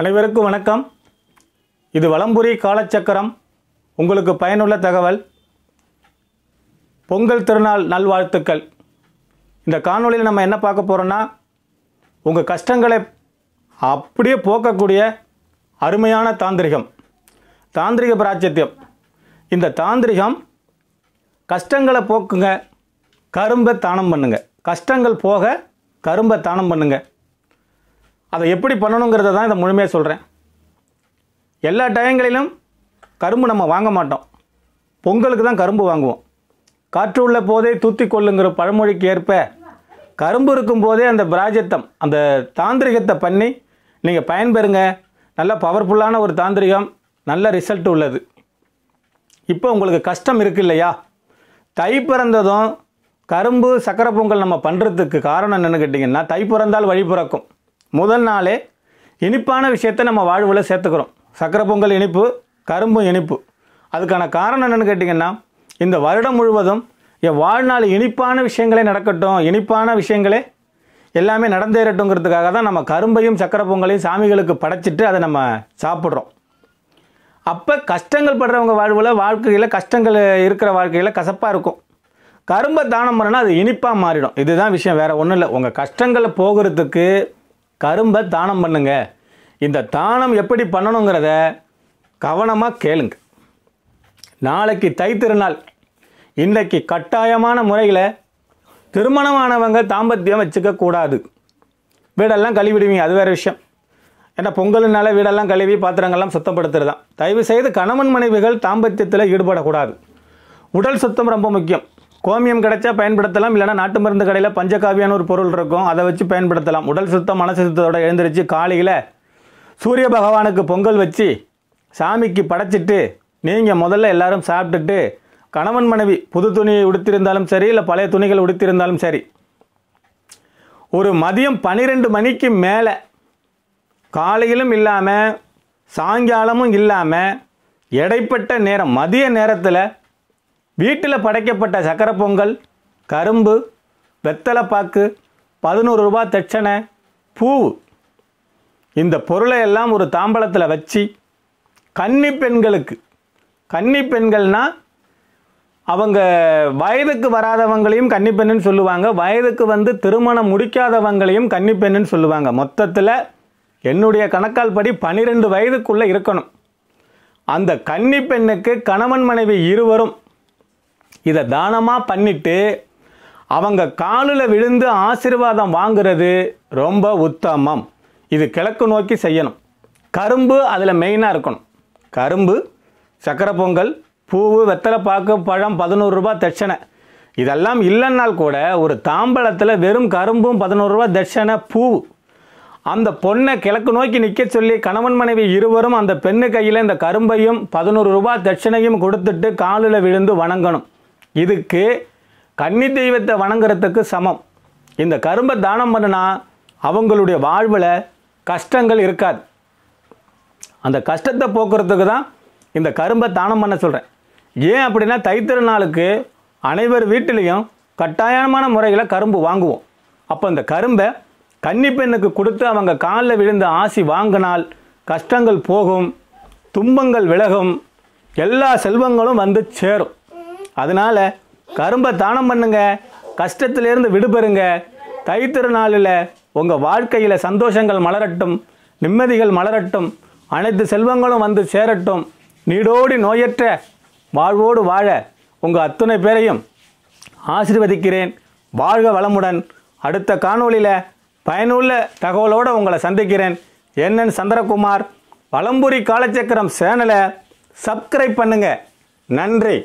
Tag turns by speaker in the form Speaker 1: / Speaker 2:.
Speaker 1: அனைவருக்கும் வணக்கம் இது வளம்புரி காலச்சக்கரம் உங்களுக்கு பயனுள்ள தகவல் பொங்கல் திருநாள் நல்வாழ்த்துக்கள் இந்த காணொலியில் நம்ம என்ன பார்க்க போகிறோன்னா உங்கள் கஷ்டங்களை அப்படியே போக்கக்கூடிய அருமையான தாந்திரிகம் தாந்திரிக பிராச்சத்தியம் இந்த தாந்திரிகம் கஷ்டங்களை போக்குங்க கரும்பை தானம் பண்ணுங்கள் கஷ்டங்கள் போக கரும்பை தானம் பண்ணுங்கள் அதை எப்படி பண்ணணுங்கிறத தான் இதை முழுமையாக சொல்கிறேன் எல்லா டயங்களிலும் கரும்பு நம்ம வாங்க மாட்டோம் பொங்கலுக்கு தான் கரும்பு வாங்குவோம் காற்று உள்ள போதே தூத்தி கொள்ளுங்கிற பழமொழிக்கு ஏற்ப கரும்பு இருக்கும் போதே அந்த பிராஜத்தம் அந்த தாந்திரிகத்தை பண்ணி நீங்கள் பயன்பெறுங்க நல்ல பவர்ஃபுல்லான ஒரு தாந்திரிகம் நல்ல ரிசல்ட் உள்ளது இப்போ உங்களுக்கு கஷ்டம் இருக்கு இல்லையா தை பிறந்ததும் கரும்பு சக்கரை பொங்கல் நம்ம பண்ணுறதுக்கு காரணம் என்னென்னு கேட்டிங்கன்னா தை பிறந்தால் வழி பிறக்கும் முதல் நாளே இனிப்பான விஷயத்தை நம்ம வாழ்வில் சேர்த்துக்கிறோம் சக்கரை பொங்கல் இனிப்பு கரும்பும் இனிப்பு அதுக்கான காரணம் என்னென்னு கேட்டிங்கன்னா இந்த வருடம் முழுவதும் என் வாழ்நாள் இனிப்பான விஷயங்களே நடக்கட்டும் இனிப்பான விஷயங்களே எல்லாமே நடந்தேறட்டுங்கிறதுக்காக தான் நம்ம கரும்பையும் சக்கரை பொங்கலையும் சாமிகளுக்கு படைச்சிட்டு அதை நம்ம சாப்பிட்றோம் அப்போ கஷ்டங்கள் படுறவங்க வாழ்வில் வாழ்க்கையில் கஷ்டங்கள் இருக்கிற வாழ்க்கையில் கசப்பாக இருக்கும் கரும்பை தானம் பண்ணுன்னா அது இனிப்பாக மாறிடும் இதுதான் விஷயம் வேறு ஒன்றும் இல்லை உங்கள் கஷ்டங்களை போகிறதுக்கு கரும்பை தானம் பண்ணுங்க இந்த தானம் எப்படி பண்ணணுங்கிறத கவனமாக கேளுங்க நாளைக்கு தைத்திருநாள் இன்றைக்கு கட்டாயமான முறையில் திருமணமானவங்க தாம்பத்தியம் வச்சுக்கக்கூடாது வீடெல்லாம் கழுவிடுவீங்க அது வேறு விஷயம் ஏன்னா பொங்கலுனால வீடெல்லாம் கழுவி பாத்திரங்கள்லாம் சுத்தப்படுத்துறது தான் தயவு செய்து கணவன் மனைவிகள் தாம்பத்தியத்தில் ஈடுபடக்கூடாது உடல் சுத்தம் ரொம்ப முக்கியம் கோமியம் கிடைச்சா பயன்படுத்தலாம் இல்லைனா நாட்டு மருந்து கடையில் பஞ்சகாவியான ஒரு பொருள் இருக்கும் அதை வச்சு பயன்படுத்தலாம் உடல் சுத்தம் மனசு சுத்தத்தோட எழுந்திரிச்சு காலையில் சூரிய பகவானுக்கு பொங்கல் வச்சு சாமிக்கு படைச்சிட்டு நீங்கள் முதல்ல எல்லாரும் சாப்பிட்டுட்டு கணவன் மனைவி புது துணியை உடுத்திருந்தாலும் சரி இல்லை பழைய துணிகள் உடுத்திருந்தாலும் சரி ஒரு மதியம் பன்னிரெண்டு மணிக்கு மேலே காலையிலும் இல்லாமல் சாயங்காலமும் இல்லாமல் இடைப்பட்ட நேரம் மதிய நேரத்தில் வீட்டில் படைக்கப்பட்ட சக்கரை பொங்கல் கரும்பு வெத்தலைப்பாக்கு பதினோரு ரூபா தட்சணை பூ இந்த பொருளை எல்லாம் ஒரு தாம்பளத்தில் வச்சு கன்னி பெண்களுக்கு கன்னி பெண்கள்னால் அவங்க வயதுக்கு வராதவங்களையும் கன்னிப்பெண்ணுன்னு சொல்லுவாங்க வயதுக்கு வந்து திருமணம் முடிக்காதவங்களையும் கன்னிப்பெண்ணுன்னு சொல்லுவாங்க மொத்தத்தில் என்னுடைய கணக்கால் படி பன்னிரெண்டு வயதுக்குள்ளே இருக்கணும் அந்த கன்னி பெண்ணுக்கு கணவன் மனைவி இருவரும் இதை தானமாக பண்ணிவிட்டு அவங்க காலில் விழுந்து ஆசிர்வாதம் வாங்கிறது ரொம்ப உத்தமம் இது கிழக்கு நோக்கி செய்யணும் கரும்பு அதில் மெயினாக இருக்கணும் கரும்பு சக்கரை பொங்கல் பூவு வெத்தலை பாக்கு பழம் பதினோருபா தட்சணை இதெல்லாம் இல்லைன்னால் கூட ஒரு தாம்பழத்தில் வெறும் கரும்பும் பதினோருபா தட்சணை பூ அந்த பொண்ணை கிழக்கு நோக்கி நிற்க சொல்லி கணவன் மனைவி இருவரும் அந்த பெண்ணு கையில் இந்த கரும்பையும் பதினோரு ரூபாய் தட்சணையும் கொடுத்துட்டு காலில் விழுந்து வணங்கணும் இதுக்கு கன்னி தெய்வத்தை வணங்குறதுக்கு சமம் இந்த கரும்பை தானம் பண்ணினா அவங்களுடைய வாழ்வில் கஷ்டங்கள் இருக்காது அந்த கஷ்டத்தை போக்குறதுக்கு தான் இந்த கரும்பை தானம் பண்ண சொல்கிறேன் ஏன் அப்படின்னா தைத்திருநாளுக்கு அனைவர் வீட்டிலையும் கட்டாயமான முறையில் கரும்பு வாங்குவோம் அப்போ இந்த கரும்பை கன்னி பெண்ணுக்கு கொடுத்து அவங்க காலில் விழுந்த ஆசி வாங்கினால் கஷ்டங்கள் போகும் துன்பங்கள் விலகும் எல்லா செல்வங்களும் வந்து சேரும் அதனால் கரும்பை தானம் பண்ணுங்க கஷ்டத்திலேருந்து விடுபெறுங்க தைத்திருநாளில் உங்கள் வாழ்க்கையில் சந்தோஷங்கள் மலரட்டும் நிம்மதிகள் மலரட்டும் அனைத்து செல்வங்களும் வந்து சேரட்டும் நீடோடி நோயற்ற வாழ்வோடு வாழ உங்கள் அத்துணை பேரையும் ஆசிர்வதிக்கிறேன் வாழ்க வளமுடன் அடுத்த காணொளியில் பயனுள்ள தகவலோடு உங்களை சந்திக்கிறேன் என்னன் சந்திரகுமார் வளம்புரி காலச்சக்கரம் சேனலை சப்ஸ்கிரைப் பண்ணுங்கள் நன்றி